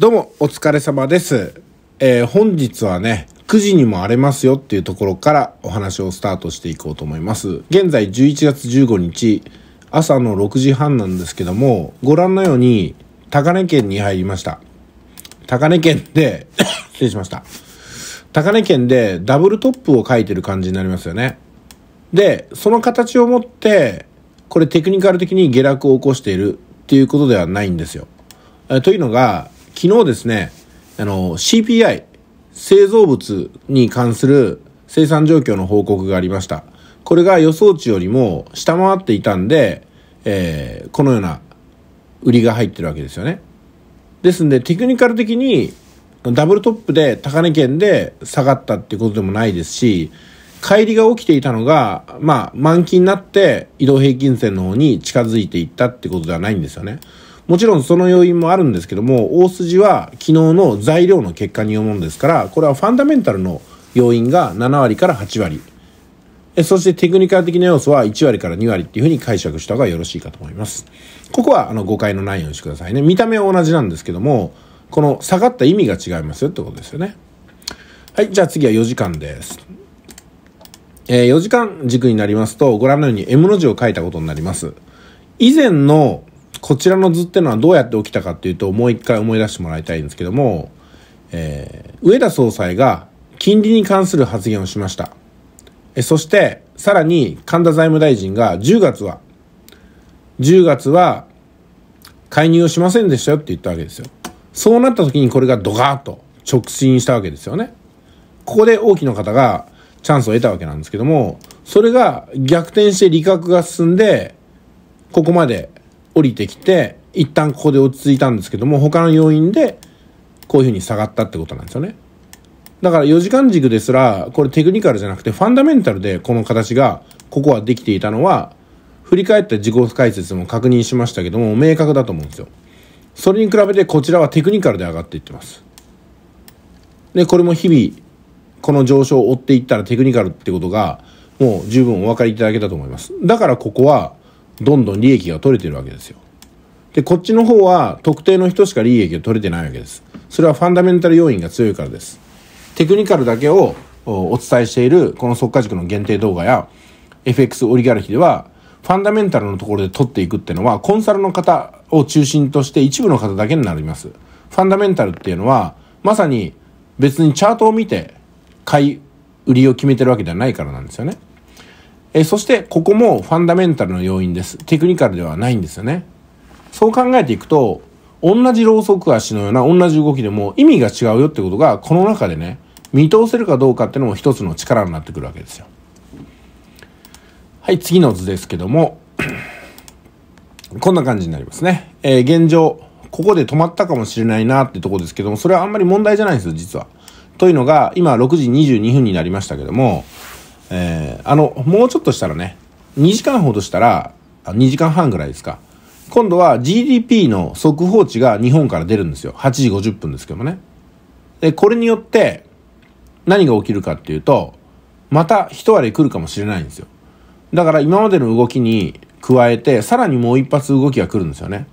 どうも、お疲れ様です。えー、本日はね、9時にも荒れますよっていうところからお話をスタートしていこうと思います。現在11月15日、朝の6時半なんですけども、ご覧のように、高根県に入りました。高根県で 失礼しました。高根県でダブルトップを書いてる感じになりますよね。で、その形をもって、これテクニカル的に下落を起こしているっていうことではないんですよ。えというのが、昨日ですね、あの、CPI、製造物に関する生産状況の報告がありました。これが予想値よりも下回っていたんで、えー、このような売りが入ってるわけですよね。ですんで、テクニカル的にダブルトップで高値圏で下がったっていうことでもないですし、乖離が起きていたのが、まあ、満期になって移動平均線の方に近づいていったってことではないんですよね。もちろんその要因もあるんですけども、大筋は昨日の材料の結果によるものですから、これはファンダメンタルの要因が7割から8割。そしてテクニカル的な要素は1割から2割っていうふうに解釈した方がよろしいかと思います。ここはあの誤解のないようにしてくださいね。見た目は同じなんですけども、この下がった意味が違いますよってことですよね。はい、じゃあ次は4時間です。えー、4時間軸になりますと、ご覧のように M の字を書いたことになります。以前のこちらの図ってのはどうやって起きたかっていうと、もう一回思い出してもらいたいんですけども、えー、上田総裁が金利に関する発言をしました。えそして、さらに神田財務大臣が10月は、10月は介入をしませんでしたよって言ったわけですよ。そうなった時にこれがドガーッと直進したわけですよね。ここで大きな方がチャンスを得たわけなんですけども、それが逆転して利確が進んで、ここまで降りてきて、一旦ここで落ち着いたんですけども、他の要因で、こういうふうに下がったってことなんですよね。だから4時間軸ですら、これテクニカルじゃなくて、ファンダメンタルでこの形が、ここはできていたのは、振り返った自己解説も確認しましたけども、明確だと思うんですよ。それに比べてこちらはテクニカルで上がっていってます。で、これも日々、この上昇を追っていったらテクニカルってことが、もう十分お分かりいただけたと思います。だからここは、どんどん利益が取れてるわけですよ。で、こっちの方は特定の人しか利益が取れてないわけです。それはファンダメンタル要因が強いからです。テクニカルだけをお伝えしているこの速化塾の限定動画や FX オリガルヒではファンダメンタルのところで取っていくっていうのはコンサルの方を中心として一部の方だけになります。ファンダメンタルっていうのはまさに別にチャートを見て買い売りを決めてるわけではないからなんですよね。えそして、ここもファンダメンタルの要因です。テクニカルではないんですよね。そう考えていくと、同じロう。ソク足のような同じ動きでも意味が違うよってことが、この中でね、見通せるかどうかっていうのも一つの力になってくるわけですよ。はい、次の図ですけども、こんな感じになりますね。えー、現状、ここで止まったかもしれないなってとこですけども、それはあんまり問題じゃないんですよ、実は。というのが、今6時22分になりましたけども、えー、あの、もうちょっとしたらね、2時間ほどしたら、2時間半ぐらいですか。今度は GDP の速報値が日本から出るんですよ。8時50分ですけどもね。で、これによって何が起きるかっていうと、また一割来るかもしれないんですよ。だから今までの動きに加えて、さらにもう一発動きが来るんですよね。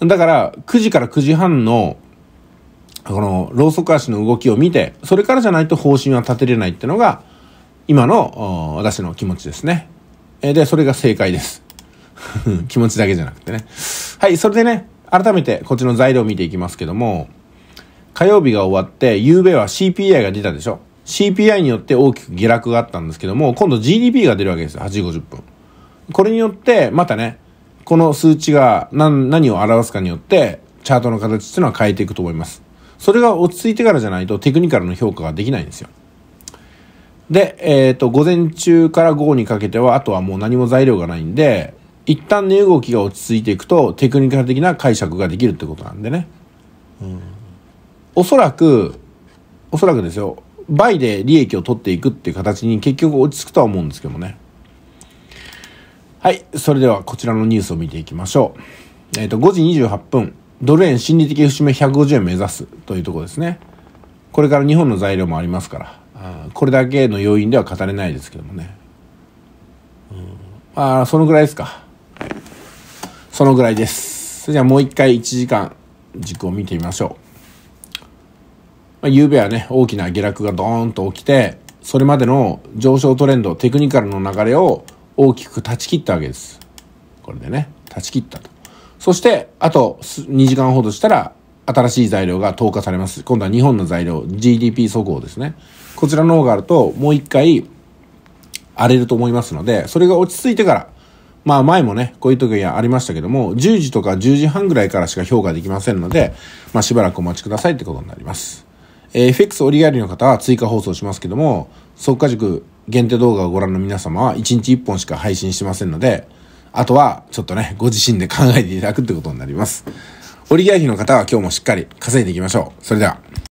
だから、9時から9時半の、この、ローソク足の動きを見て、それからじゃないと方針は立てれないってのが、今の私の気持ちですね。で、それが正解です。気持ちだけじゃなくてね。はい、それでね、改めてこっちの材料を見ていきますけども、火曜日が終わって、昨べは CPI が出たでしょ。CPI によって大きく下落があったんですけども、今度 GDP が出るわけですよ。8時50分。これによって、またね、この数値が何何を表すかによって、チャートの形っていうのは変えていくと思います。それが落ち着いてからじゃないとテクニカルの評価ができないんですよ。で、えっ、ー、と、午前中から午後にかけては、あとはもう何も材料がないんで、一旦値、動きが落ち着いていくと、テクニカル的な解釈ができるってことなんでね。うん。おそらく、おそらくですよ、倍で利益を取っていくっていう形に結局落ち着くとは思うんですけどもね。はい。それではこちらのニュースを見ていきましょう。えっ、ー、と、5時28分、ドル円心理的節目150円目指すというところですね。これから日本の材料もありますから、これだけの要因では語れないですけどもね、うん、まあそのぐらいですかそのぐらいですそれじゃあもう一回1時間軸を見てみましょう、まあ、昨べはね大きな下落がドーンと起きてそれまでの上昇トレンドテクニカルの流れを大きく断ち切ったわけですこれでね断ち切ったとそしてあと2時間ほどしたら新しい材料が投下されます今度は日本の材料 GDP 速報ですねこちらの方があると、もう一回、荒れると思いますので、それが落ち着いてから、まあ前もね、こういう時にはありましたけども、10時とか10時半ぐらいからしか評価できませんので、まあしばらくお待ちくださいってことになります。えー、FX 折り返りの方は追加放送しますけども、速化塾限定動画をご覧の皆様は1日1本しか配信してませんので、あとはちょっとね、ご自身で考えていただくってことになります。折り返りの方は今日もしっかり稼いでいきましょう。それでは。